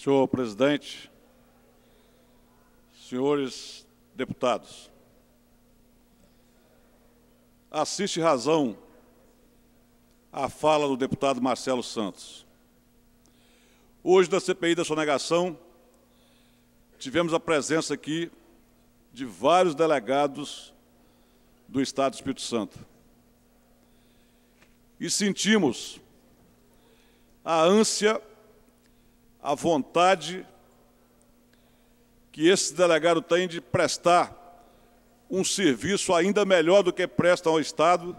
Senhor presidente, senhores deputados, assiste razão à fala do deputado Marcelo Santos. Hoje, da CPI da sonegação, tivemos a presença aqui de vários delegados do Estado do Espírito Santo. E sentimos a ânsia a vontade que esse delegado tem de prestar um serviço ainda melhor do que prestam ao Estado,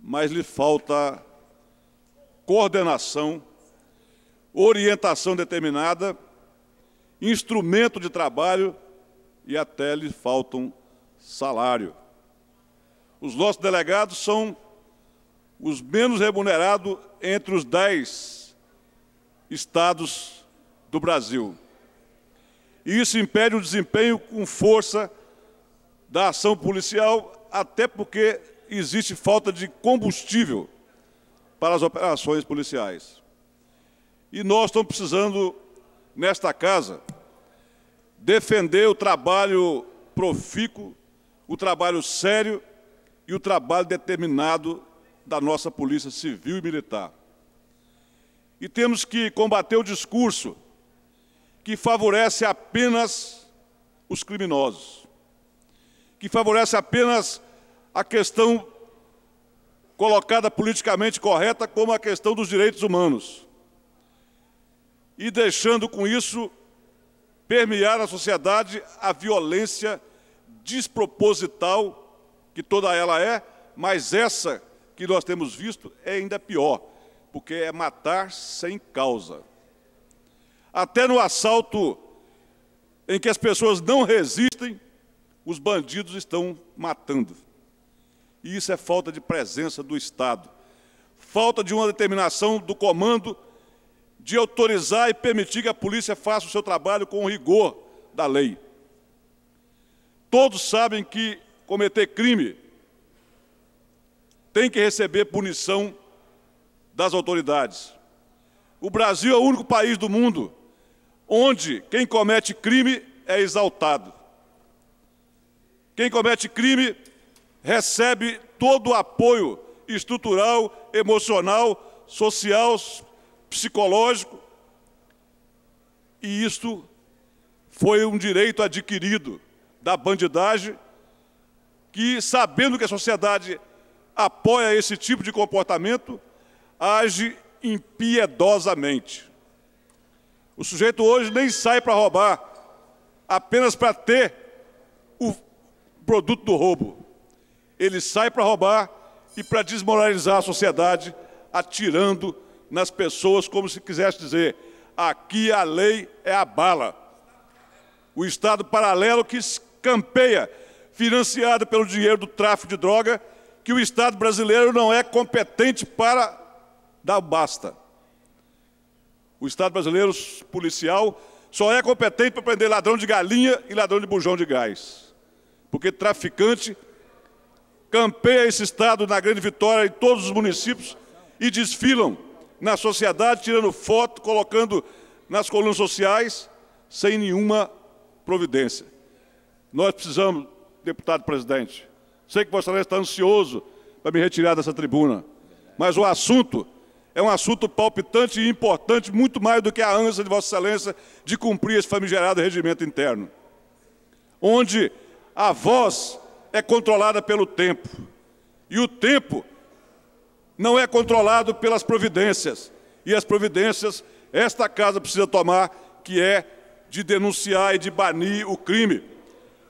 mas lhe falta coordenação, orientação determinada, instrumento de trabalho e até lhe faltam salário. Os nossos delegados são os menos remunerados entre os dez estados do Brasil. E isso impede o desempenho com força da ação policial, até porque existe falta de combustível para as operações policiais. E nós estamos precisando, nesta casa, defender o trabalho profícuo, o trabalho sério e o trabalho determinado da nossa Polícia Civil e Militar e temos que combater o discurso que favorece apenas os criminosos, que favorece apenas a questão colocada politicamente correta como a questão dos direitos humanos, e deixando com isso permear a sociedade a violência desproposital, que toda ela é, mas essa que nós temos visto é ainda pior porque é matar sem causa. Até no assalto em que as pessoas não resistem, os bandidos estão matando. E isso é falta de presença do Estado, falta de uma determinação do comando de autorizar e permitir que a polícia faça o seu trabalho com o rigor da lei. Todos sabem que cometer crime tem que receber punição das autoridades. O Brasil é o único país do mundo onde quem comete crime é exaltado. Quem comete crime recebe todo o apoio estrutural, emocional, social, psicológico. E isto foi um direito adquirido da bandidagem, que, sabendo que a sociedade apoia esse tipo de comportamento, age impiedosamente. O sujeito hoje nem sai para roubar, apenas para ter o produto do roubo. Ele sai para roubar e para desmoralizar a sociedade, atirando nas pessoas, como se quisesse dizer: aqui a lei é a bala. O Estado paralelo que escampeia, financiado pelo dinheiro do tráfico de droga, que o Estado brasileiro não é competente para dá basta. O Estado brasileiro policial só é competente para prender ladrão de galinha e ladrão de bujão de gás. Porque traficante campeia esse Estado na Grande Vitória e todos os municípios e desfilam na sociedade, tirando foto, colocando nas colunas sociais, sem nenhuma providência. Nós precisamos, deputado presidente, sei que Vossa Excelência está ansioso para me retirar dessa tribuna, mas o assunto é um assunto palpitante e importante, muito mais do que a ânsia de Vossa Excelência de cumprir esse famigerado regimento interno, onde a voz é controlada pelo tempo e o tempo não é controlado pelas providências. E as providências esta casa precisa tomar, que é de denunciar e de banir o crime.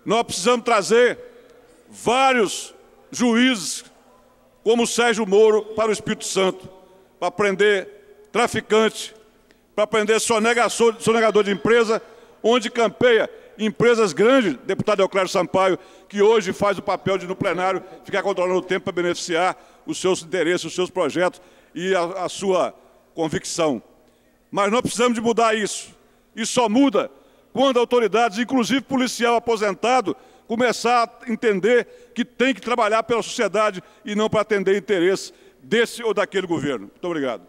Nós precisamos trazer vários juízes, como Sérgio Moro, para o Espírito Santo para prender traficante, para prender sonegador, sonegador de empresa, onde campeia empresas grandes, deputado Euclério Sampaio, que hoje faz o papel de, no plenário, ficar controlando o tempo para beneficiar os seus interesses, os seus projetos e a, a sua convicção. Mas nós precisamos de mudar isso. Isso só muda quando autoridades, inclusive policial aposentado, começar a entender que tem que trabalhar pela sociedade e não para atender interesses desse ou daquele governo. Muito obrigado.